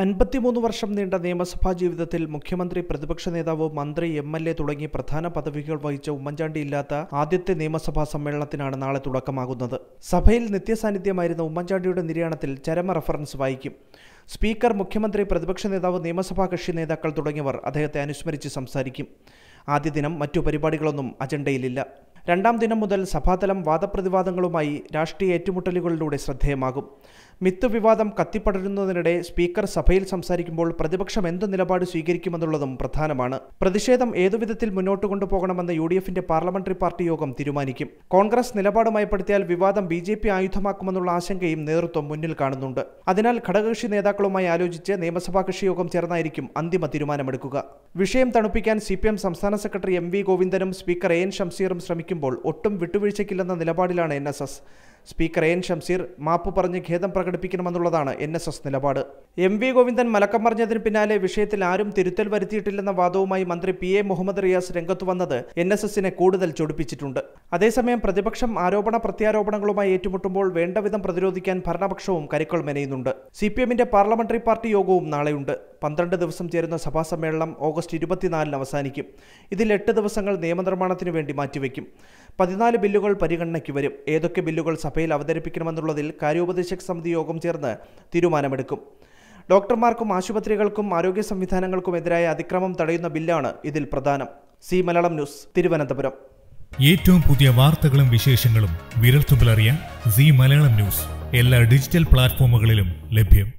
അൻപത്തിമൂന്ന് വർഷം നീണ്ട നിയമസഭാ ജീവിതത്തിൽ മുഖ്യമന്ത്രി പ്രതിപക്ഷ നേതാവ് മന്ത്രി എം എൽ എ തുടങ്ങി പ്രധാന പദവികൾ വഹിച്ച ഉമ്മൻചാണ്ടി ഇല്ലാത്ത ആദ്യത്തെ നിയമസഭാ സമ്മേളനത്തിനാണ് നാളെ തുടക്കമാകുന്നത് സഭയിൽ നിത്യസാന്നിധ്യമായിരുന്ന ഉമ്മൻചാണ്ടിയുടെ നിര്യാണത്തിൽ ചരമ റഫറൻസ് വായിക്കും സ്പീക്കർ മുഖ്യമന്ത്രി പ്രതിപക്ഷ നേതാവ് നിയമസഭാ കക്ഷി നേതാക്കൾ തുടങ്ങിയവർ അദ്ദേഹത്തെ അനുസ്മരിച്ച് സംസാരിക്കും ആദ്യ ദിനം മറ്റു പരിപാടികളൊന്നും അജണ്ടയിലില്ല രണ്ടാം ദിനം മുതൽ സഭാതലം വാദപ്രതിവാദങ്ങളുമായി രാഷ്ട്രീയ ഏറ്റുമുട്ടലുകളിലൂടെ ശ്രദ്ധേയമാകും മിത്ത് വിവാദം കത്തിപ്പടരുന്നതിനിടെ സ്പീക്കർ സഭയിൽ സംസാരിക്കുമ്പോൾ പ്രതിപക്ഷം എന്ത് നിലപാട് സ്വീകരിക്കുമെന്നുള്ളതും പ്രധാനമാണ് പ്രതിഷേധം ഏതുവിധത്തിൽ മുന്നോട്ട് കൊണ്ടുപോകണമെന്ന് യു ഡി എഫിന്റെ പാർലമെന്ററി പാർട്ടി യോഗം തീരുമാനിക്കും കോൺഗ്രസ് നിലപാടുമായി പെടുത്തിയാൽ വിവാദം ബി ജെ പി ആയുധമാക്കുമെന്നുള്ള ആശങ്കയും നേതൃത്വം മുന്നിൽ കാണുന്നുണ്ട് അതിനാൽ ഘടകകക്ഷി നേതാക്കളുമായി ആലോചിച്ച് നിയമസഭാ കക്ഷി യോഗം ചേർന്നായിരിക്കും അന്തിമ തീരുമാനമെടുക്കുക വിഷയം തണുപ്പിക്കാൻ സി പി എം സംസ്ഥാന സെക്രട്ടറി എം വി ഗോവിന്ദനും സ്പീക്കർ എ എൻ ഷംസീറും ശ്രമിക്കുമ്പോൾ ഒട്ടും വിട്ടുവീഴ്ചയ്ക്കില്ലെന്ന നിലപാടിലാണ് N S S speaker N Shamseer മാപ്പ് പറഞ്ഞ് ഖേദം പ്രകടിപ്പിക്കണമെന്നുള്ളതാണ് എൻ എസ് എസ് നിലപാട് എം വി ഗോവിന്ദൻ മലക്കം പറഞ്ഞതിന് പിന്നാലെ വിഷയത്തിൽ ആരും തിരുത്തൽ വരുത്തിയിട്ടില്ലെന്ന വാദവുമായി മന്ത്രി പി എ മുഹമ്മദ് റിയാസ് രംഗത്തു വന്നത് എൻ എസ് എസിനെ കൂടുതൽ ചൊടിപ്പിച്ചിട്ടുണ്ട് അതേസമയം പ്രതിപക്ഷം ആരോപണ പ്രത്യാരോപണങ്ങളുമായി ഏറ്റുമുട്ടുമ്പോൾ വേണ്ടവിധം പ്രതിരോധിക്കാൻ ഭരണപക്ഷവും കരുക്കൾ മെനയുന്നുണ്ട് സി പി എമ്മിന്റെ പാർലമെന്ററി പാർട്ടി യോഗവും നാളെയുണ്ട് പന്ത്രണ്ട് ദിവസം ചേരുന്ന സഭാ സമ്മേളനം ഓഗസ്റ്റ് ഇരുപത്തിനാലിന് അവസാനിക്കും ഇതിൽ എട്ട് ദിവസങ്ങൾ നിയമനിർമ്മാണത്തിന് വേണ്ടി മാറ്റിവെക്കും പതിനാല് ബില്ലുകൾ പരിഗണനയ്ക്ക് വരും ഏതൊക്കെ ബില്ലുകൾ സഭയിൽ അവതരിപ്പിക്കണമെന്നുള്ളതിൽ കാര്യോപദേശക സമിതി യോഗം ചേർന്ന് തീരുമാനമെടുക്കും ഡോക്ടർമാർക്കും ആശുപത്രികൾക്കും ആരോഗ്യ സംവിധാനങ്ങൾക്കും എതിരായ അതിക്രമം തടയുന്ന ബില്ലാണ് ഇതിൽ പ്രധാനം സി മലയാളം ന്യൂസ് തിരുവനന്തപുരം ഏറ്റവും പുതിയ വാർത്തകളും വിശേഷങ്ങളും വിരൽത്തുമ്പിലറിയാൻ സി മലയാളം ന്യൂസ് എല്ലാ ഡിജിറ്റൽ പ്ലാറ്റ്ഫോമുകളിലും ലഭ്യം